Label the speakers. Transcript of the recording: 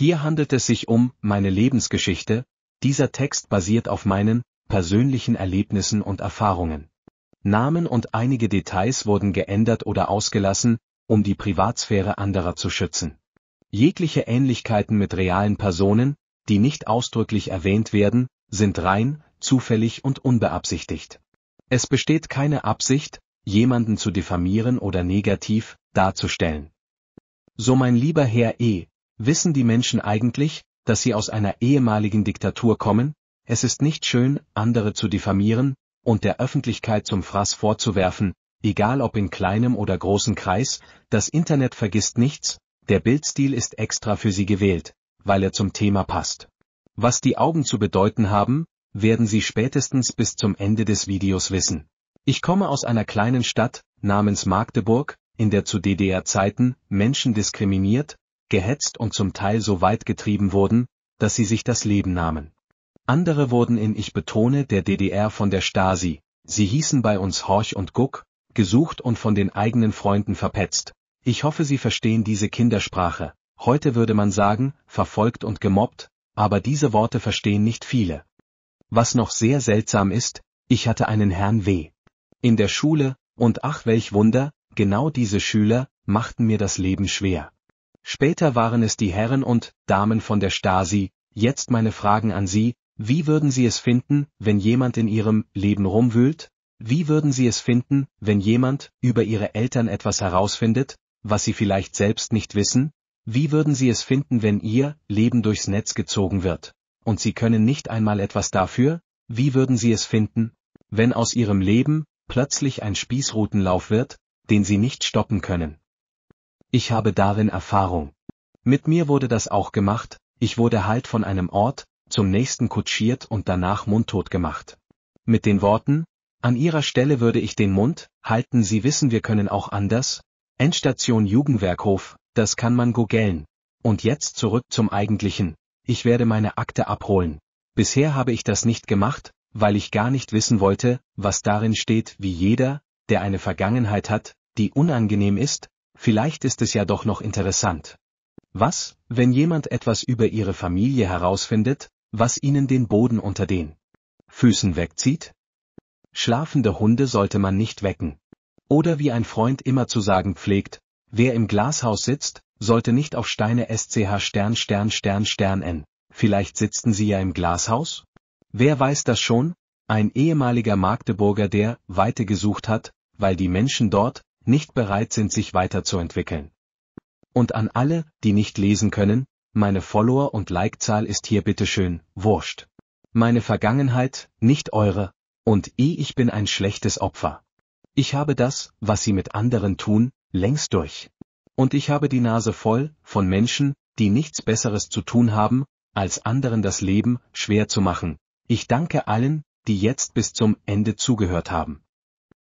Speaker 1: Hier handelt es sich um meine Lebensgeschichte, dieser Text basiert auf meinen persönlichen Erlebnissen und Erfahrungen. Namen und einige Details wurden geändert oder ausgelassen, um die Privatsphäre anderer zu schützen. Jegliche Ähnlichkeiten mit realen Personen, die nicht ausdrücklich erwähnt werden, sind rein, zufällig und unbeabsichtigt. Es besteht keine Absicht, jemanden zu diffamieren oder negativ darzustellen. So mein lieber Herr E., Wissen die Menschen eigentlich, dass sie aus einer ehemaligen Diktatur kommen? Es ist nicht schön, andere zu diffamieren und der Öffentlichkeit zum Fraß vorzuwerfen, egal ob in kleinem oder großen Kreis, das Internet vergisst nichts, der Bildstil ist extra für sie gewählt, weil er zum Thema passt. Was die Augen zu bedeuten haben, werden Sie spätestens bis zum Ende des Videos wissen. Ich komme aus einer kleinen Stadt namens Magdeburg, in der zu DDR-Zeiten Menschen diskriminiert, gehetzt und zum Teil so weit getrieben wurden, dass sie sich das Leben nahmen. Andere wurden in ich betone der DDR von der Stasi, sie hießen bei uns Horch und Guck, gesucht und von den eigenen Freunden verpetzt. Ich hoffe, Sie verstehen diese Kindersprache. Heute würde man sagen, verfolgt und gemobbt, aber diese Worte verstehen nicht viele. Was noch sehr seltsam ist, ich hatte einen Herrn W. in der Schule, und ach welch Wunder, genau diese Schüler machten mir das Leben schwer. Später waren es die Herren und Damen von der Stasi, jetzt meine Fragen an Sie, wie würden Sie es finden, wenn jemand in Ihrem Leben rumwühlt? Wie würden Sie es finden, wenn jemand über Ihre Eltern etwas herausfindet, was Sie vielleicht selbst nicht wissen? Wie würden Sie es finden, wenn Ihr Leben durchs Netz gezogen wird? Und Sie können nicht einmal etwas dafür? Wie würden Sie es finden, wenn aus Ihrem Leben plötzlich ein Spießrutenlauf wird, den Sie nicht stoppen können? Ich habe darin Erfahrung. Mit mir wurde das auch gemacht, ich wurde halt von einem Ort, zum nächsten kutschiert und danach mundtot gemacht. Mit den Worten, an ihrer Stelle würde ich den Mund, halten Sie wissen wir können auch anders, Endstation Jugendwerkhof, das kann man goggeln. Und jetzt zurück zum eigentlichen, ich werde meine Akte abholen. Bisher habe ich das nicht gemacht, weil ich gar nicht wissen wollte, was darin steht, wie jeder, der eine Vergangenheit hat, die unangenehm ist, vielleicht ist es ja doch noch interessant. Was, wenn jemand etwas über Ihre Familie herausfindet, was Ihnen den Boden unter den Füßen wegzieht? Schlafende Hunde sollte man nicht wecken. Oder wie ein Freund immer zu sagen pflegt, wer im Glashaus sitzt, sollte nicht auf Steine SCH Stern Stern Stern Stern N. Vielleicht sitzen Sie ja im Glashaus? Wer weiß das schon? Ein ehemaliger Magdeburger, der Weite gesucht hat, weil die Menschen dort, nicht bereit sind, sich weiterzuentwickeln. Und an alle, die nicht lesen können, meine Follower- und Like-Zahl ist hier bitteschön, wurscht. Meine Vergangenheit, nicht eure, und eh, ich bin ein schlechtes Opfer. Ich habe das, was sie mit anderen tun, längst durch. Und ich habe die Nase voll von Menschen, die nichts Besseres zu tun haben, als anderen das Leben schwer zu machen. Ich danke allen, die jetzt bis zum Ende zugehört haben.